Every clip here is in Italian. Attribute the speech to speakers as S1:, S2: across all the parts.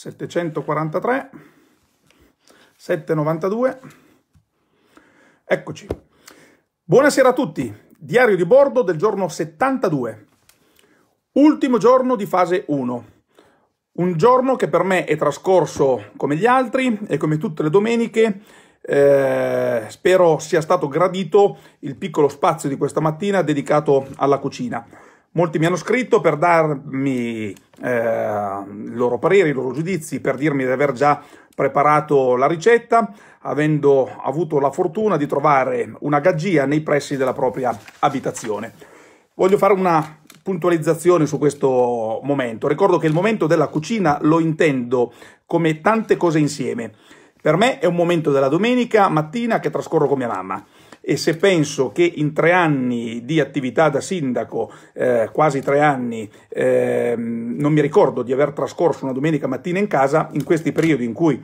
S1: 743, 792. Eccoci. Buonasera a tutti. Diario di bordo del giorno 72. Ultimo giorno di fase 1. Un giorno che per me è trascorso come gli altri e come tutte le domeniche eh, spero sia stato gradito il piccolo spazio di questa mattina dedicato alla cucina. Molti mi hanno scritto per darmi eh, i loro pareri, i loro giudizi, per dirmi di aver già preparato la ricetta, avendo avuto la fortuna di trovare una gaggia nei pressi della propria abitazione. Voglio fare una puntualizzazione su questo momento. Ricordo che il momento della cucina lo intendo come tante cose insieme. Per me è un momento della domenica mattina che trascorro con mia mamma e se penso che in tre anni di attività da sindaco, eh, quasi tre anni, eh, non mi ricordo di aver trascorso una domenica mattina in casa, in questi periodi in cui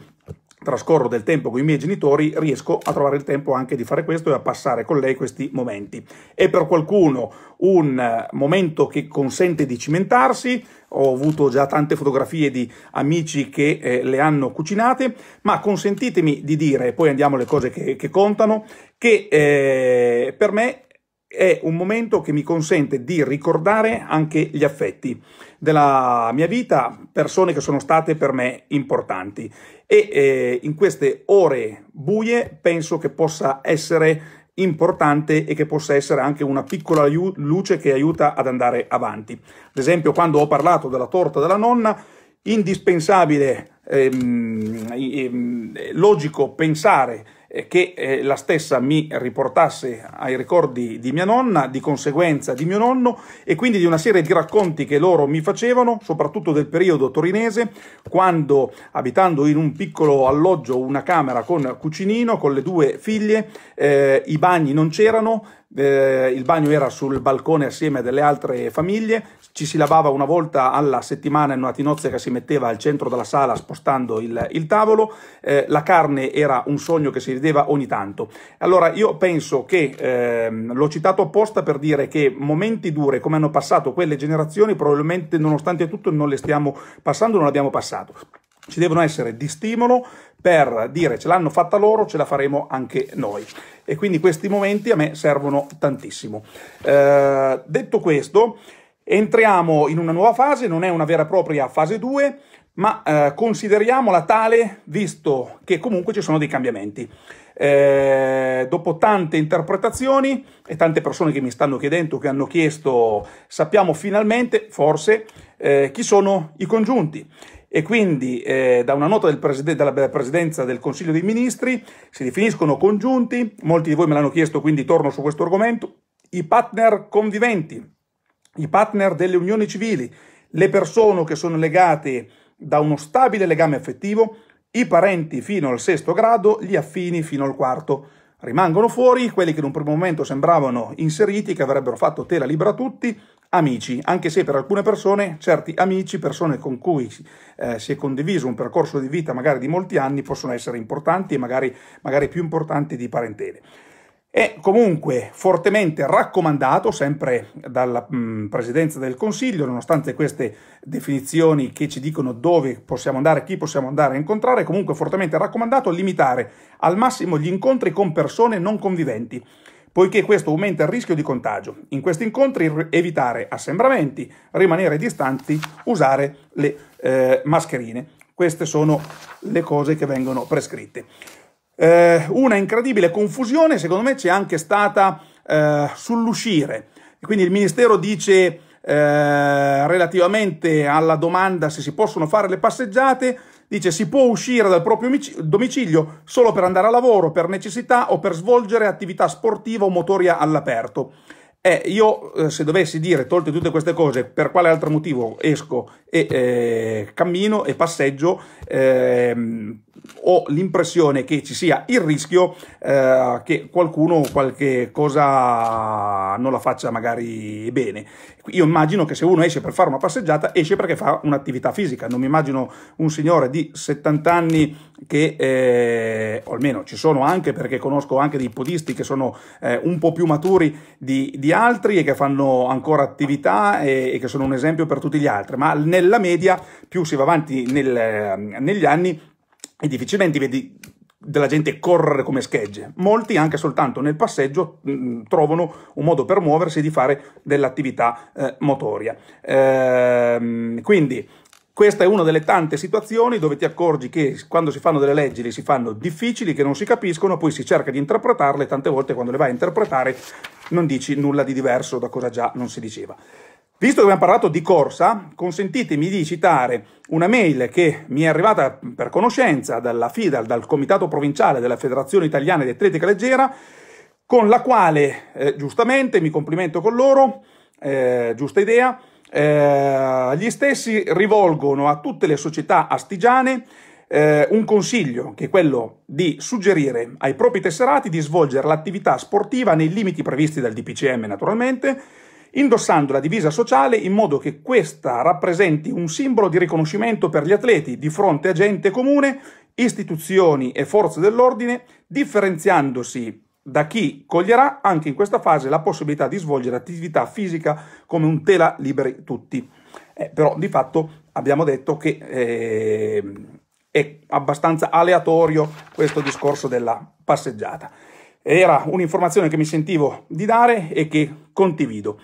S1: trascorro del tempo con i miei genitori, riesco a trovare il tempo anche di fare questo e a passare con lei questi momenti. È per qualcuno un eh, momento che consente di cimentarsi, ho avuto già tante fotografie di amici che eh, le hanno cucinate, ma consentitemi di dire, e poi andiamo alle cose che, che contano, che eh, per me è un momento che mi consente di ricordare anche gli affetti della mia vita, persone che sono state per me importanti e eh, in queste ore buie penso che possa essere importante e che possa essere anche una piccola luce che aiuta ad andare avanti. Ad esempio quando ho parlato della torta della nonna, indispensabile, ehm, ehm, logico pensare eh, che eh, la stessa mi riportasse ai ricordi di mia nonna, di conseguenza di mio nonno e quindi di una serie di racconti che loro mi facevano, soprattutto del periodo torinese, quando abitando in un piccolo alloggio, una camera con cucinino, con le due figlie, eh, i bagni non c'erano, eh, il bagno era sul balcone assieme a delle altre famiglie, ci si lavava una volta alla settimana in una tinozza che si metteva al centro della sala spostando il, il tavolo, eh, la carne era un sogno che si vedeva ogni tanto. Allora io penso che, ehm, l'ho citato apposta per dire che momenti dure come hanno passato quelle generazioni probabilmente nonostante tutto non le stiamo passando, non abbiamo passato ci devono essere di stimolo per dire ce l'hanno fatta loro, ce la faremo anche noi. E quindi questi momenti a me servono tantissimo. Eh, detto questo, entriamo in una nuova fase, non è una vera e propria fase 2, ma eh, consideriamola tale visto che comunque ci sono dei cambiamenti. Eh, dopo tante interpretazioni e tante persone che mi stanno chiedendo, che hanno chiesto, sappiamo finalmente, forse, eh, chi sono i congiunti e quindi eh, da una nota del preside- della Presidenza del Consiglio dei Ministri si definiscono congiunti, molti di voi me l'hanno chiesto quindi torno su questo argomento, i partner conviventi, i partner delle unioni civili, le persone che sono legate da uno stabile legame affettivo, i parenti fino al sesto grado, gli affini fino al quarto. Rimangono fuori quelli che in un primo momento sembravano inseriti, che avrebbero fatto tela libera a tutti, amici, anche se per alcune persone, certi amici, persone con cui eh, si è condiviso un percorso di vita magari di molti anni, possono essere importanti e magari, magari più importanti di parentele. È comunque fortemente raccomandato, sempre dalla mh, mm, Presidenza del Consiglio, nonostante queste definizioni che ci dicono dove possiamo andare, chi possiamo andare a incontrare, comunque fortemente raccomandato limitare al massimo gli incontri con persone non conviventi poiché questo aumenta il rischio di contagio. In questi incontri evitare assembramenti, rimanere distanti, usare le eh, mascherine. Queste sono le cose che vengono prescritte. Eh, una incredibile confusione, secondo me, c'è anche stata eh, sull'uscire. Quindi il Ministero dice eh, relativamente alla domanda se si possono fare le passeggiate, Dice si può uscire dal proprio domicilio solo per andare a lavoro, per necessità o per svolgere attività sportiva o motoria all'aperto. Eh, io se dovessi dire, tolte tutte queste cose, per quale altro motivo esco e eh, cammino e passeggio, eh, ho l'impressione che ci sia il rischio eh, che qualcuno qualche cosa non la faccia magari bene. Io immagino che se uno esce per fare una passeggiata, esce perché fa un'attività fisica. Non mi immagino un signore di 70 anni che, eh, o almeno ci sono anche perché conosco anche dei podisti che sono eh, un po' più maturi di, di, altri e che fanno ancora attività e, e, che sono un esempio per tutti gli altri. Ma nella media, più si va avanti nel, eh, negli anni, e difficilmente vedi della gente correre come schegge. Molti, anche soltanto nel passeggio, mh, mm, trovano un modo per muoversi e di fare dell'attività eh, motoria. Ehm, quindi, questa è una delle tante situazioni dove ti accorgi che quando si fanno delle leggi le si fanno difficili, che non si capiscono, poi si cerca di interpretarle, tante volte quando le vai a interpretare non dici nulla di diverso da cosa già non si diceva. Visto che abbiamo parlato di corsa, consentitemi di citare una mail che mi è arrivata per conoscenza dalla FIDAL, dal Comitato Provinciale della Federazione Italiana di Atletica Leggera, con la quale eh, giustamente mi complimento con loro, eh, giusta idea, eh, gli stessi rivolgono a tutte le società astigiane eh, un consiglio che è quello di suggerire ai propri tesserati di svolgere l'attività sportiva nei limiti previsti dal DPCM naturalmente indossando la divisa sociale in modo che questa rappresenti un simbolo di riconoscimento per gli atleti di fronte a gente comune, istituzioni e forze dell'ordine, differenziandosi da chi coglierà anche in questa fase la possibilità di svolgere attività fisica come un tela liberi tutti. Eh, però di fatto abbiamo detto che eh, è abbastanza aleatorio questo discorso della passeggiata. Era un'informazione che mi sentivo di dare e che condivido.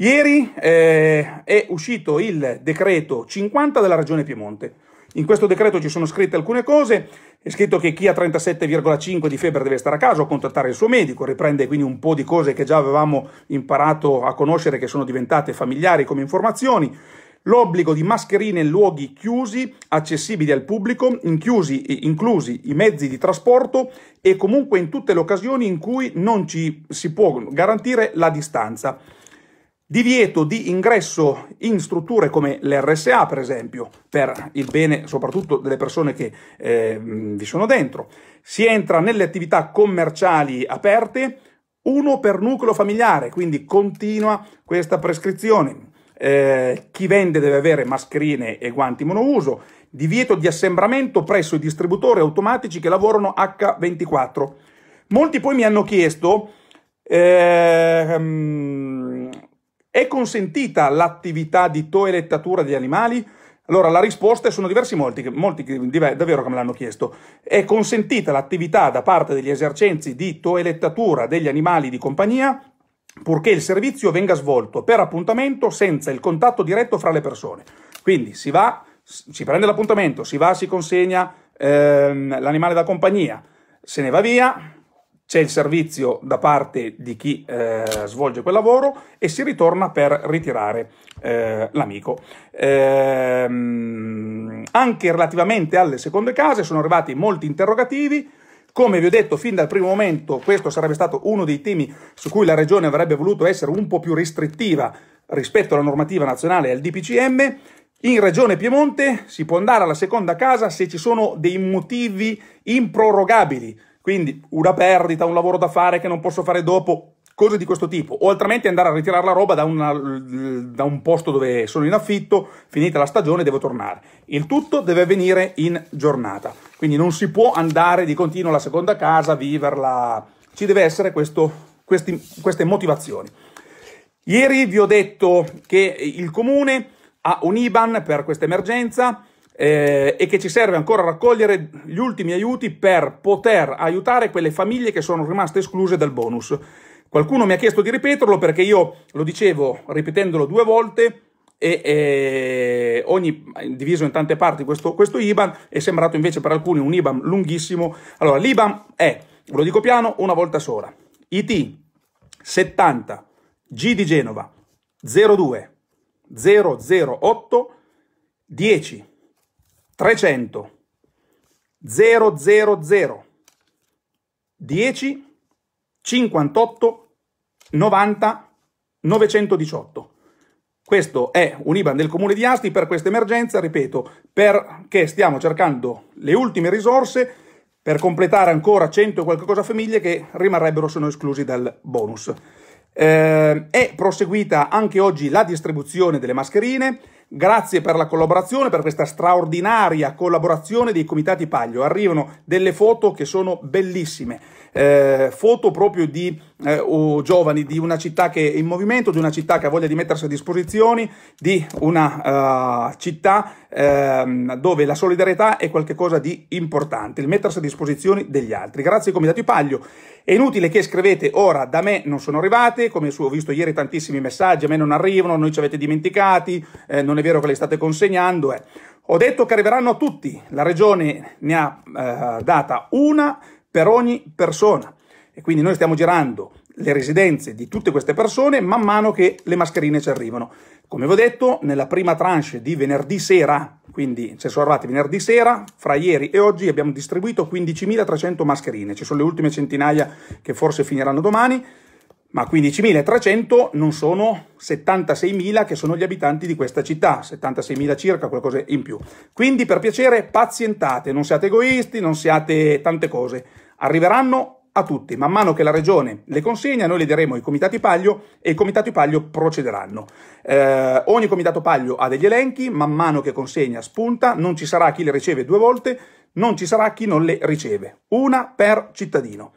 S1: Ieri eh, è uscito il decreto 50 della Regione Piemonte. In questo decreto ci sono scritte alcune cose, è scritto che chi ha 37,5 di febbre deve stare a casa o contattare il suo medico, riprende quindi un po' di cose che già avevamo imparato a conoscere, che sono diventate familiari come informazioni, l'obbligo di mascherine in luoghi chiusi, accessibili al pubblico, inchiusi, inclusi i mezzi di trasporto e comunque in tutte le occasioni in cui non ci si può garantire la distanza. Divieto di ingresso in strutture come l'RSA, per esempio, per il bene soprattutto delle persone che eh, vi sono dentro. Si entra nelle attività commerciali aperte, uno per nucleo familiare, quindi continua questa prescrizione. Eh, chi vende deve avere mascherine e guanti monouso. Divieto di assembramento presso i distributori automatici che lavorano H24. Molti poi mi hanno chiesto... Ehm, è consentita l'attività di toelettatura degli animali? Allora, la risposta sono diversi molti, molti davvero che me l'hanno chiesto. È consentita l'attività da parte degli esercenzi di toelettatura degli animali di compagnia purché il servizio venga svolto per appuntamento senza il contatto diretto fra le persone. Quindi si va, si prende l'appuntamento, si va, si consegna ehm, l'animale da compagnia, se ne va via, c'è il servizio da parte di chi eh, svolge quel lavoro e si ritorna per ritirare eh, l'amico. Ehm, anche relativamente alle seconde case sono arrivati molti interrogativi. Come vi ho detto fin dal primo momento, questo sarebbe stato uno dei temi su cui la Regione avrebbe voluto essere un po' più restrittiva rispetto alla normativa nazionale e al DPCM. In Regione Piemonte si può andare alla seconda casa se ci sono dei motivi improrogabili quindi una perdita, un lavoro da fare che non posso fare dopo, cose di questo tipo, o altrimenti andare a ritirare la roba da, una, da, un posto dove sono in affitto, finita la stagione devo tornare. Il tutto deve avvenire in giornata, quindi non si può andare di continuo alla seconda casa, viverla, ci deve essere questo, questi, queste motivazioni. Ieri vi ho detto che il comune ha un IBAN per questa emergenza, eh, e che ci serve ancora raccogliere gli ultimi aiuti per poter aiutare quelle famiglie che sono rimaste escluse dal bonus. Qualcuno mi ha chiesto di ripeterlo perché io lo dicevo ripetendolo due volte e, e ogni, diviso in tante parti questo, questo IBAN è sembrato invece per alcuni un IBAN lunghissimo. Allora, l'IBAN è, ve lo dico piano, una volta sola. IT 70 G di Genova 02 008 10 300, 000, 10, 58, 90, 918. Questo è un IBAN del comune di Asti per questa emergenza, ripeto, perché stiamo cercando le ultime risorse per completare ancora 100 e qualcosa famiglie che rimarrebbero sono esclusi dal bonus. Eh, è proseguita anche oggi la distribuzione delle mascherine Grazie per la collaborazione, per questa straordinaria collaborazione dei comitati Paglio. Arrivano delle foto che sono bellissime eh, foto proprio di eh, giovani di una città che è in movimento, di una città che ha voglia di mettersi a disposizione, di una uh, città ehm, dove la solidarietà è qualcosa di importante, il mettersi a disposizione degli altri. Grazie Comitato Paglio. È inutile che scrivete ora, da me non sono arrivate, come ho visto ieri tantissimi messaggi, a me non arrivano, noi ci avete dimenticati, eh, non è vero che le state consegnando. Eh. Ho detto che arriveranno a tutti, la regione ne ha eh, data una per ogni persona. E quindi noi stiamo girando le residenze di tutte queste persone man mano che le mascherine ci arrivano. Come vi ho detto, nella prima tranche di venerdì sera, quindi ci sono arrivati venerdì sera, fra ieri e oggi abbiamo distribuito 15.300 mascherine, ci sono le ultime centinaia che forse finiranno domani, ma 15.300 non sono 76.000 che sono gli abitanti di questa città, 76.000 circa, qualcosa in più. Quindi per piacere pazientate, non siate egoisti, non siate tante cose. Arriveranno a tutti, man mano che la regione le consegna, noi le daremo ai comitati paglio e i comitati paglio procederanno. Eh, ogni comitato paglio ha degli elenchi, man mano che consegna spunta, non ci sarà chi le riceve due volte, non ci sarà chi non le riceve, una per cittadino.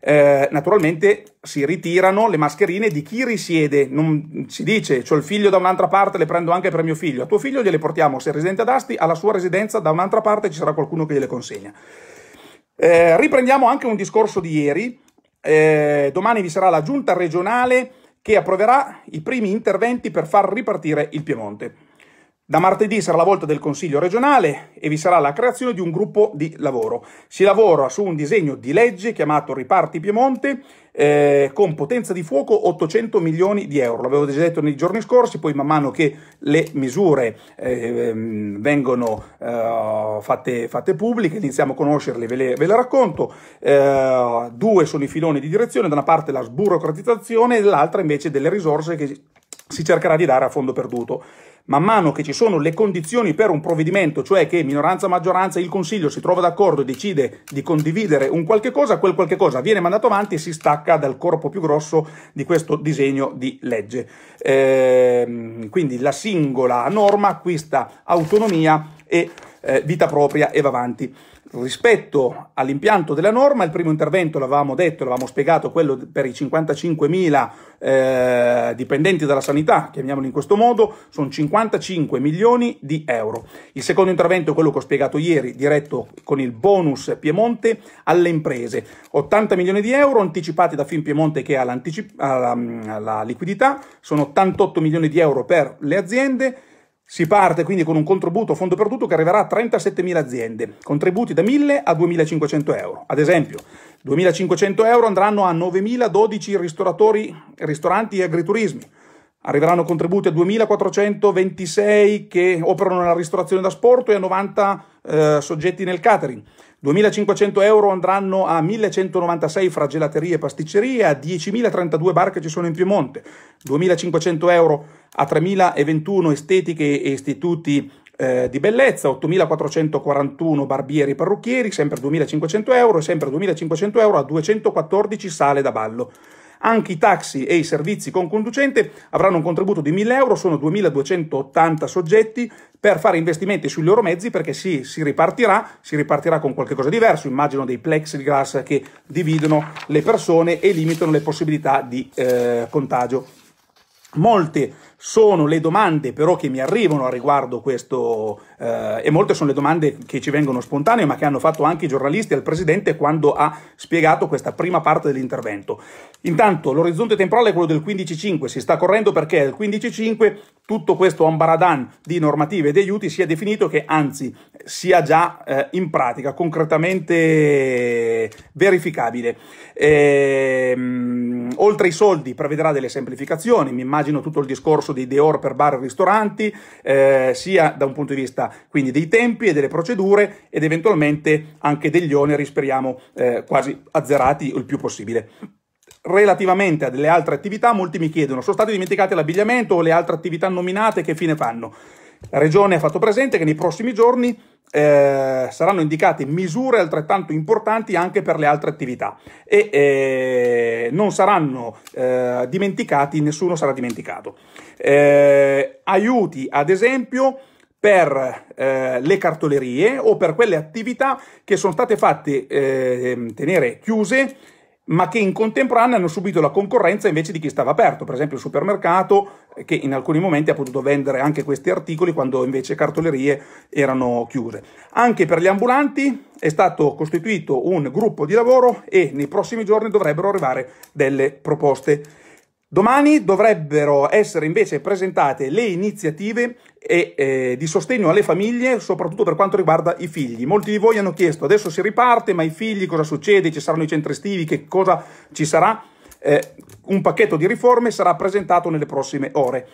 S1: Eh, naturalmente si ritirano le mascherine di chi risiede, non si dice ho il figlio da un'altra parte, le prendo anche per mio figlio, a tuo figlio gliele portiamo se è residente ad Asti, alla sua residenza da un'altra parte ci sarà qualcuno che gliele consegna. Eh, riprendiamo anche un discorso di ieri. Eh, domani vi sarà la giunta regionale che approverà i primi interventi per far ripartire il Piemonte. Da martedì sarà la volta del Consiglio regionale e vi sarà la creazione di un gruppo di lavoro. Si lavora su un disegno di legge chiamato Riparti Piemonte eh, con potenza di fuoco 800 milioni di euro. L'avevo già detto nei giorni scorsi, poi man mano che le misure eh, ehm, vengono eh, fatte, fatte, pubbliche, iniziamo a conoscerle, ve le, ve le racconto. Eh, due sono i filoni di direzione, da una parte la sburocratizzazione e dall'altra invece delle risorse che si cercherà di dare a fondo perduto. Man mano che ci sono le condizioni per un provvedimento, cioè che minoranza, maggioranza, il Consiglio si trova d'accordo e decide di condividere un qualche cosa, quel qualche cosa viene mandato avanti e si stacca dal corpo più grosso di questo disegno di legge. Ehm, quindi la singola norma acquista autonomia e eh, vita propria e va avanti rispetto all'impianto della norma, il primo intervento l'avevamo detto, l'avevamo spiegato, quello per i 55.000 eh, dipendenti dalla sanità, chiamiamoli in questo modo, sono 55 milioni di euro. Il secondo intervento è quello che ho spiegato ieri, diretto con il bonus Piemonte alle imprese, 80 milioni di euro anticipati da Fin Piemonte che ha la, la liquidità, sono 88 milioni di euro per le aziende, si parte quindi con un contributo a fondo perduto che arriverà a 37.000 aziende, contributi da 1.000 a 2.500 euro. Ad esempio, 2.500 euro andranno a 9.012 ristoratori, ristoranti e agriturismi. Arriveranno contributi a 2.426 che operano nella ristorazione da sport e a 90 eh, soggetti nel catering. 2.500 euro andranno a 1.196 fra gelaterie e pasticcerie, a 10.032 bar che ci sono in Piemonte, 2.500 euro a 3.021 estetiche e istituti eh, di bellezza, 8.441 barbieri e parrucchieri, sempre 2.500 euro, e sempre 2.500 euro a 214 sale da ballo. Anche i taxi e i servizi con conducente avranno un contributo di 1000 euro, sono 2280 soggetti per fare investimenti sui loro mezzi perché sì, si ripartirà, si ripartirà con qualcosa di diverso, immagino dei plexiglass che dividono le persone e limitano le possibilità di eh, contagio. Molte sono le domande però che mi arrivano a riguardo questo, eh, e molte sono le domande che ci vengono spontanee, ma che hanno fatto anche i giornalisti al Presidente quando ha spiegato questa prima parte dell'intervento. Intanto l'orizzonte temporale è quello del 15-5 si sta correndo perché al 15-5 tutto questo ambaradan di normative ed aiuti sia definito che anzi sia già eh, in pratica, concretamente verificabile. E, ehm, mh, oltre ai soldi prevederà delle semplificazioni, mi immagino tutto il discorso discorso dei deor per bar e ristoranti, eh, sia da un punto di vista quindi dei tempi e delle procedure ed eventualmente anche degli oneri, speriamo, eh, quasi azzerati il più possibile. Relativamente a delle altre attività, molti mi chiedono, sono stati dimenticati l'abbigliamento o le altre attività nominate, che fine fanno? La Regione ha fatto presente che nei prossimi giorni eh, saranno indicate misure altrettanto importanti anche per le altre attività e eh, non saranno eh, dimenticati, nessuno sarà dimenticato. Eh, aiuti, ad esempio, per eh, le cartolerie o per quelle attività che sono state fatte eh, tenere chiuse ma che in contemporanea hanno subito la concorrenza invece di chi stava aperto, per esempio il supermercato eh, che in alcuni momenti ha potuto vendere anche questi articoli quando invece cartolerie erano chiuse. Anche per gli ambulanti è stato costituito un gruppo di lavoro e nei prossimi giorni dovrebbero arrivare delle proposte. Domani dovrebbero essere invece presentate le iniziative e eh, di sostegno alle famiglie, soprattutto per quanto riguarda i figli. Molti di voi hanno chiesto, adesso si riparte, ma i figli cosa succede? Ci saranno i centri estivi? Che cosa ci sarà? Eh, un pacchetto di riforme sarà presentato nelle prossime ore.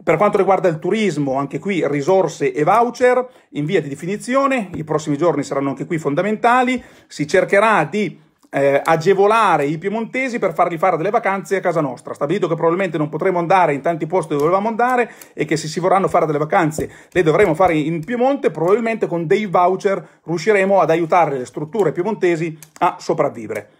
S1: Per quanto riguarda il turismo, anche qui risorse e voucher in via di definizione, i prossimi giorni saranno anche qui fondamentali, si cercherà di eh, agevolare i piemontesi per fargli fare delle vacanze a casa nostra, stabilito che probabilmente non potremo andare in tanti posti dove volevamo andare e che se si vorranno fare delle vacanze le dovremo fare in Piemonte, probabilmente con dei voucher riusciremo ad aiutare le strutture piemontesi a sopravvivere.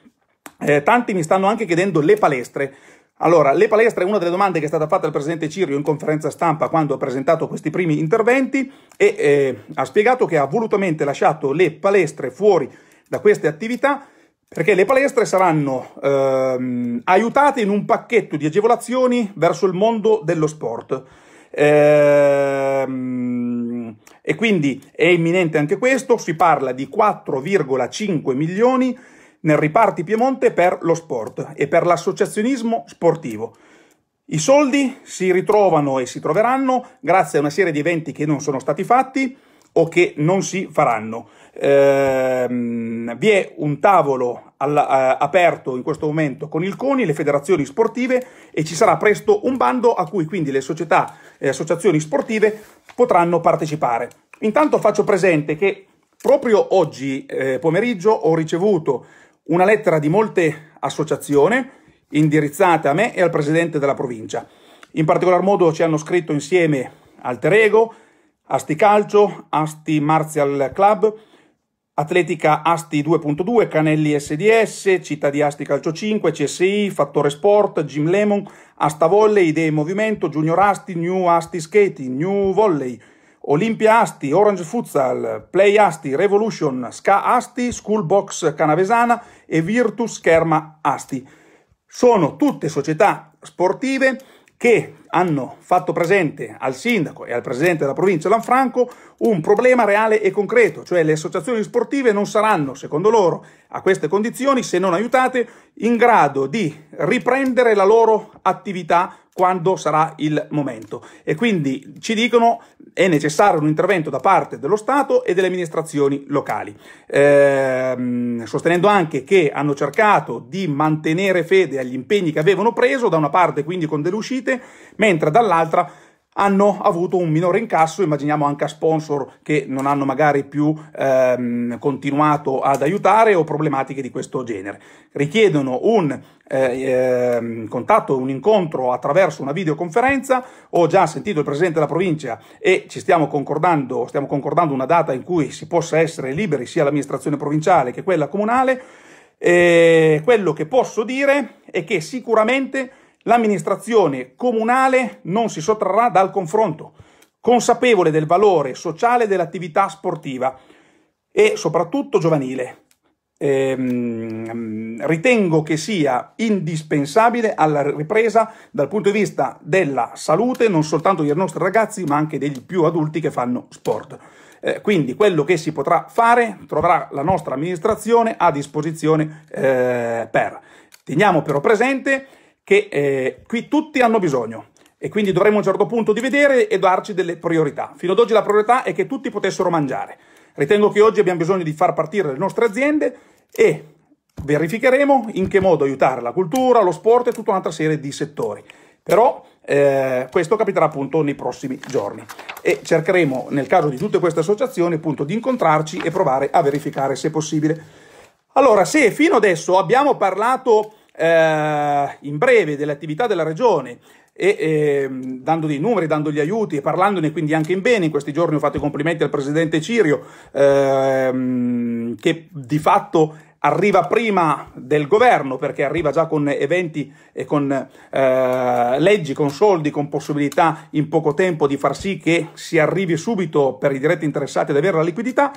S1: Eh, tanti mi stanno anche chiedendo le palestre. Allora, le palestre è una delle domande che è stata fatta al presidente Cirio in conferenza stampa quando ha presentato questi primi interventi e eh, ha spiegato che ha volutamente lasciato le palestre fuori da queste attività perché le palestre saranno ehm, aiutate in un pacchetto di agevolazioni verso il mondo dello sport. Ehm, e quindi è imminente anche questo, si parla di 4,5 milioni nel riparti Piemonte per lo sport e per l'associazionismo sportivo. I soldi si ritrovano e si troveranno grazie a una serie di eventi che non sono stati fatti o che non si faranno. Ehm, vi è un tavolo alla, eh, aperto in questo momento con il CONI, le federazioni sportive e ci sarà presto un bando a cui quindi le società e eh, associazioni sportive potranno partecipare. Intanto faccio presente che proprio oggi eh, pomeriggio ho ricevuto una lettera di molte associazioni indirizzate a me e al presidente della provincia. In particolar modo ci hanno scritto insieme Alterego, Asti Calcio, Asti Martial Club, Atletica Asti 2.2, Canelli SDS, Città di Asti Calcio 5, CSI, Fattore Sport, Jim Lemon, Asta Volley, Idee Movimento, Junior Asti, New Asti Skating, New Volley, Olimpia Asti, Orange Futsal, Play Asti, Revolution, Ska Asti, Schoolbox Canavesana e Virtus Scherma Asti. Sono tutte società sportive che hanno fatto presente al sindaco e al presidente della provincia Lanfranco un problema reale e concreto, cioè le associazioni sportive non saranno, secondo loro, a queste condizioni, se non aiutate, in grado di riprendere la loro attività quando sarà il momento. E quindi ci dicono è necessario un intervento da parte dello Stato e delle amministrazioni locali, ehm, sostenendo anche che hanno cercato di mantenere fede agli impegni che avevano preso, da una parte quindi con delle uscite, mentre dall'altra hanno avuto un minore incasso, immaginiamo anche a sponsor che non hanno magari più ehm, continuato ad aiutare o problematiche di questo genere. Richiedono un eh, ehm, contatto, un incontro attraverso una videoconferenza, ho già sentito il Presidente della provincia e ci stiamo concordando, stiamo concordando una data in cui si possa essere liberi sia l'amministrazione provinciale che quella comunale, eh, quello che posso dire è che sicuramente l'amministrazione comunale non si sottrarrà dal confronto, consapevole del valore sociale dell'attività sportiva e soprattutto giovanile. Ehm, ritengo che sia indispensabile alla ripresa dal punto di vista della salute non soltanto dei nostri ragazzi ma anche degli più adulti che fanno sport. Eh, quindi quello che si potrà fare troverà la nostra amministrazione a disposizione eh, per. Teniamo però presente che eh, qui tutti hanno bisogno e quindi dovremmo a un certo punto di vedere e darci delle priorità. Fino ad oggi la priorità è che tutti potessero mangiare. Ritengo che oggi abbiamo bisogno di far partire le nostre aziende e verificheremo in che modo aiutare la cultura, lo sport e tutta un'altra serie di settori. Però eh, questo capiterà appunto nei prossimi giorni e cercheremo nel caso di tutte queste associazioni appunto di incontrarci e provare a verificare se possibile. Allora, se fino adesso abbiamo parlato eh, in breve delle attività della Regione e eh, dando dei numeri, dando gli aiuti e parlandone quindi anche in bene. In questi giorni ho fatto i complimenti al presidente Cirio, ehm, che di fatto arriva prima del governo perché arriva già con eventi e con eh, leggi, con soldi, con possibilità in poco tempo di far sì che si arrivi subito per i diretti interessati ad avere la liquidità.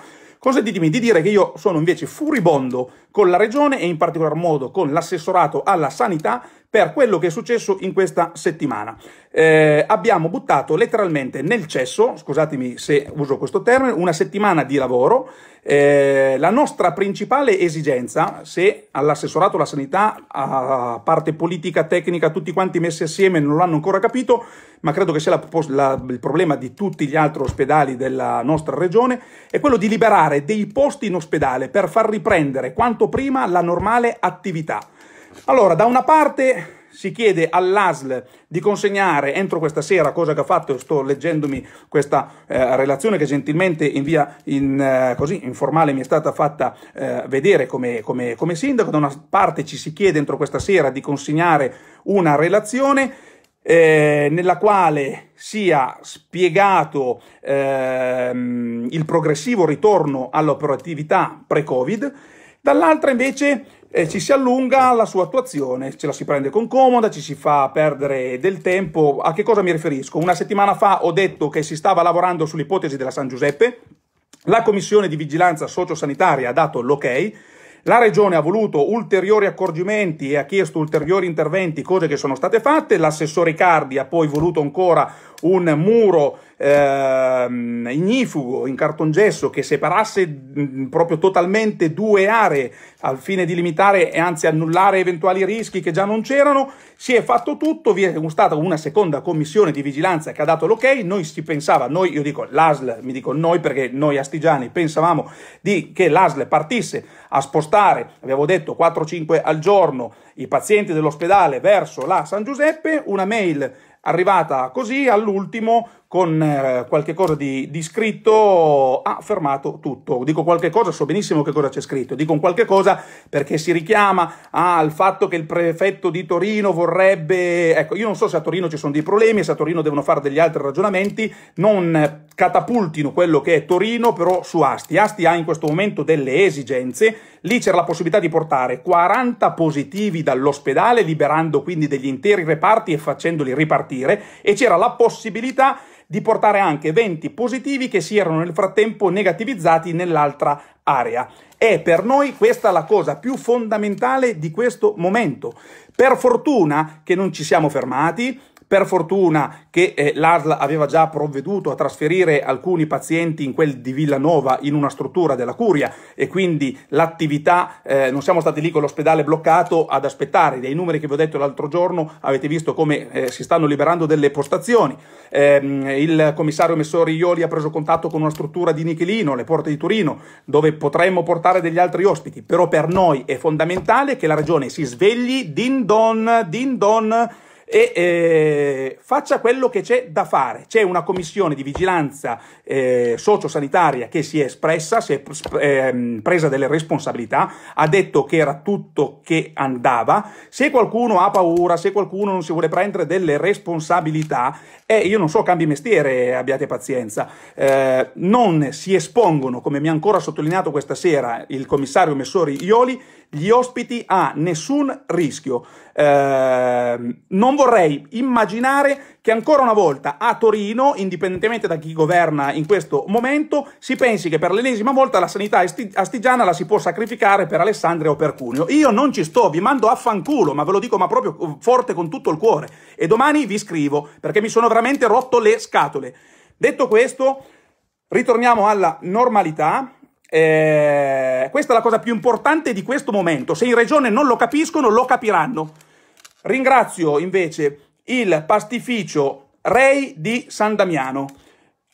S1: Cosa ditemi di dire che io sono invece furibondo con la regione e in particolar modo con l'assessorato alla sanità per quello che è successo in questa settimana. Eh, abbiamo buttato letteralmente nel cesso, scusatemi se uso questo termine, una settimana di lavoro. Eh, la nostra principale esigenza, se all'assessorato alla sanità, a parte politica, tecnica, tutti quanti messi assieme non l'hanno ancora capito, ma credo che sia la, la, il problema di tutti gli altri ospedali della nostra regione, è quello di liberare dei posti in ospedale per far riprendere quanto prima la normale attività. Allora, da una parte si chiede all'ASL di consegnare entro questa sera, cosa che ha fatto, sto leggendomi questa eh, relazione che gentilmente in via in, eh, così informale mi è stata fatta eh, vedere come, come, come sindaco, da una parte ci si chiede entro questa sera di consegnare una relazione, eh, nella quale sia spiegato ehm, il progressivo ritorno all'operatività pre-Covid, dall'altra invece eh, ci si allunga la sua attuazione, ce la si prende con comoda, ci si fa perdere del tempo. A che cosa mi riferisco? Una settimana fa ho detto che si stava lavorando sull'ipotesi della San Giuseppe, la Commissione di Vigilanza Sociosanitaria ha dato l'ok, la Regione ha voluto ulteriori accorgimenti e ha chiesto ulteriori interventi, cose che sono state fatte. L'assessore Cardi ha poi voluto ancora un muro ehm, ignifugo in cartongesso che separasse proprio totalmente due aree al fine di limitare e anzi annullare eventuali rischi che già non c'erano, si è fatto tutto, vi è stata una seconda commissione di vigilanza che ha dato l'ok, noi si pensava, noi, io dico l'ASL, mi dico noi perché noi astigiani pensavamo di, che l'ASL partisse a spostare, avevo detto 4-5 al giorno, i pazienti dell'ospedale verso la San Giuseppe, una mail arrivata così all'ultimo con eh, qualche cosa di, di, scritto ha fermato tutto. Dico qualche cosa, so benissimo che cosa c'è scritto, dico un qualche cosa perché si richiama al fatto che il prefetto di Torino vorrebbe... Ecco, io non so se a Torino ci sono dei problemi, se a Torino devono fare degli altri ragionamenti, non catapultino quello che è Torino però su Asti. Asti ha in questo momento delle esigenze, lì c'era la possibilità di portare 40 positivi dall'ospedale, liberando quindi degli interi reparti e facendoli ripartire, e c'era la possibilità di portare anche eventi positivi che si erano nel frattempo negativizzati nell'altra area. È per noi questa la cosa più fondamentale di questo momento. Per fortuna che non ci siamo fermati, per fortuna che eh, l'ASL aveva già provveduto a trasferire alcuni pazienti in quel di Villanova in una struttura della Curia e quindi l'attività, eh, non siamo stati lì con l'ospedale bloccato ad aspettare, dei numeri che vi ho detto l'altro giorno avete visto come eh, si stanno liberando delle postazioni, ehm, il commissario Messori Ioli ha preso contatto con una struttura di Nichelino, alle porte di Torino, dove potremmo portare degli altri ospiti, però per noi è fondamentale che la regione si svegli din don, din don, e eh, faccia quello che c'è da fare. C'è una commissione di vigilanza eh, sociosanitaria che si è espressa, si è eh, presa delle responsabilità, ha detto che era tutto che andava. Se qualcuno ha paura, se qualcuno non si vuole prendere delle responsabilità, e io non so, cambi mestiere, abbiate pazienza. Eh, non si espongono, come mi ha ancora sottolineato questa sera il commissario Messori Ioli, gli ospiti a nessun rischio. Eh, non vorrei immaginare che ancora una volta a Torino, indipendentemente da chi governa in questo momento, si pensi che per l'ennesima volta la sanità astigiana la si può sacrificare per Alessandria o per Cuneo. Io non ci sto, vi mando a fanculo, ma ve lo dico ma proprio uh, forte con tutto il cuore. E domani vi scrivo, perché mi sono veramente rotto le scatole. Detto questo, ritorniamo alla normalità. Eh, questa è la cosa più importante di questo momento. Se in regione non lo capiscono, lo capiranno. Ringrazio invece il pastificio Rei di San Damiano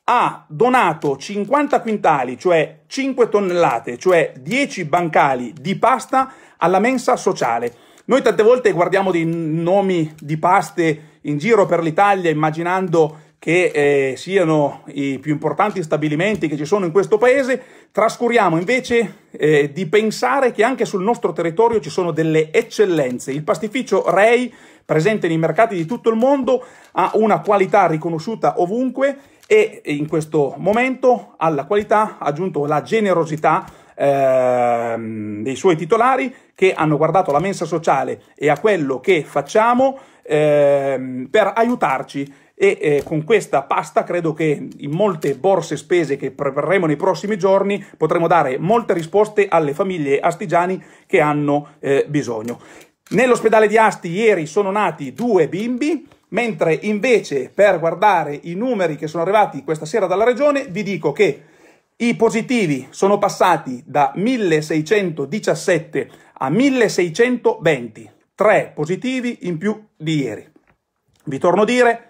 S1: ha donato 50 quintali, cioè 5 tonnellate, cioè 10 bancali di pasta alla mensa sociale. Noi tante volte guardiamo dei nomi di paste in giro per l'Italia immaginando che eh, siano i più importanti stabilimenti che ci sono in questo paese, trascuriamo invece eh, di pensare che anche sul nostro territorio ci sono delle eccellenze. Il pastificio Rei, presente nei mercati di tutto il mondo, ha una qualità riconosciuta ovunque e in questo momento alla qualità ha aggiunto la generosità ehm, dei suoi titolari che hanno guardato la mensa sociale e a quello che facciamo ehm, per aiutarci e eh, con questa pasta credo che in molte borse spese che prepareremo nei prossimi giorni potremo dare molte risposte alle famiglie astigiani che hanno eh, bisogno. Nell'ospedale di Asti ieri sono nati due bimbi, mentre invece per guardare i numeri che sono arrivati questa sera dalla regione vi dico che i positivi sono passati da 1617 a 1620, tre positivi in più di ieri. Vi torno a dire,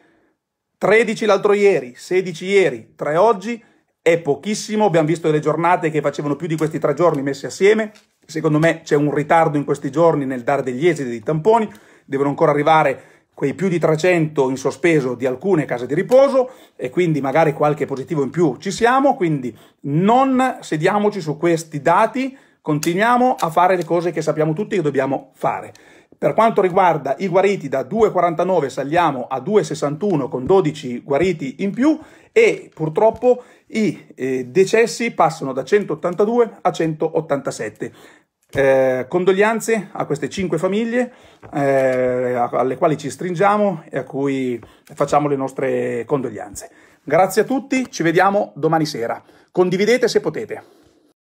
S1: 13 l'altro ieri, 16 ieri, 3 oggi, è pochissimo, abbiamo visto delle giornate che facevano più di questi tre giorni messi assieme, secondo me c'è un ritardo in questi giorni nel dare degli esiti dei tamponi, devono ancora arrivare quei più di 300 in sospeso di alcune case di riposo e quindi magari qualche positivo in più ci siamo, quindi non sediamoci su questi dati, continuiamo a fare le cose che sappiamo tutti che dobbiamo fare. Per quanto riguarda i guariti da 2,49 saliamo a 2,61 con 12 guariti in più e purtroppo i eh, decessi passano da 182 a 187. Eh, condoglianze a queste 5 famiglie eh, alle quali ci stringiamo e a cui facciamo le nostre condoglianze. Grazie a tutti, ci vediamo domani sera. Condividete se potete.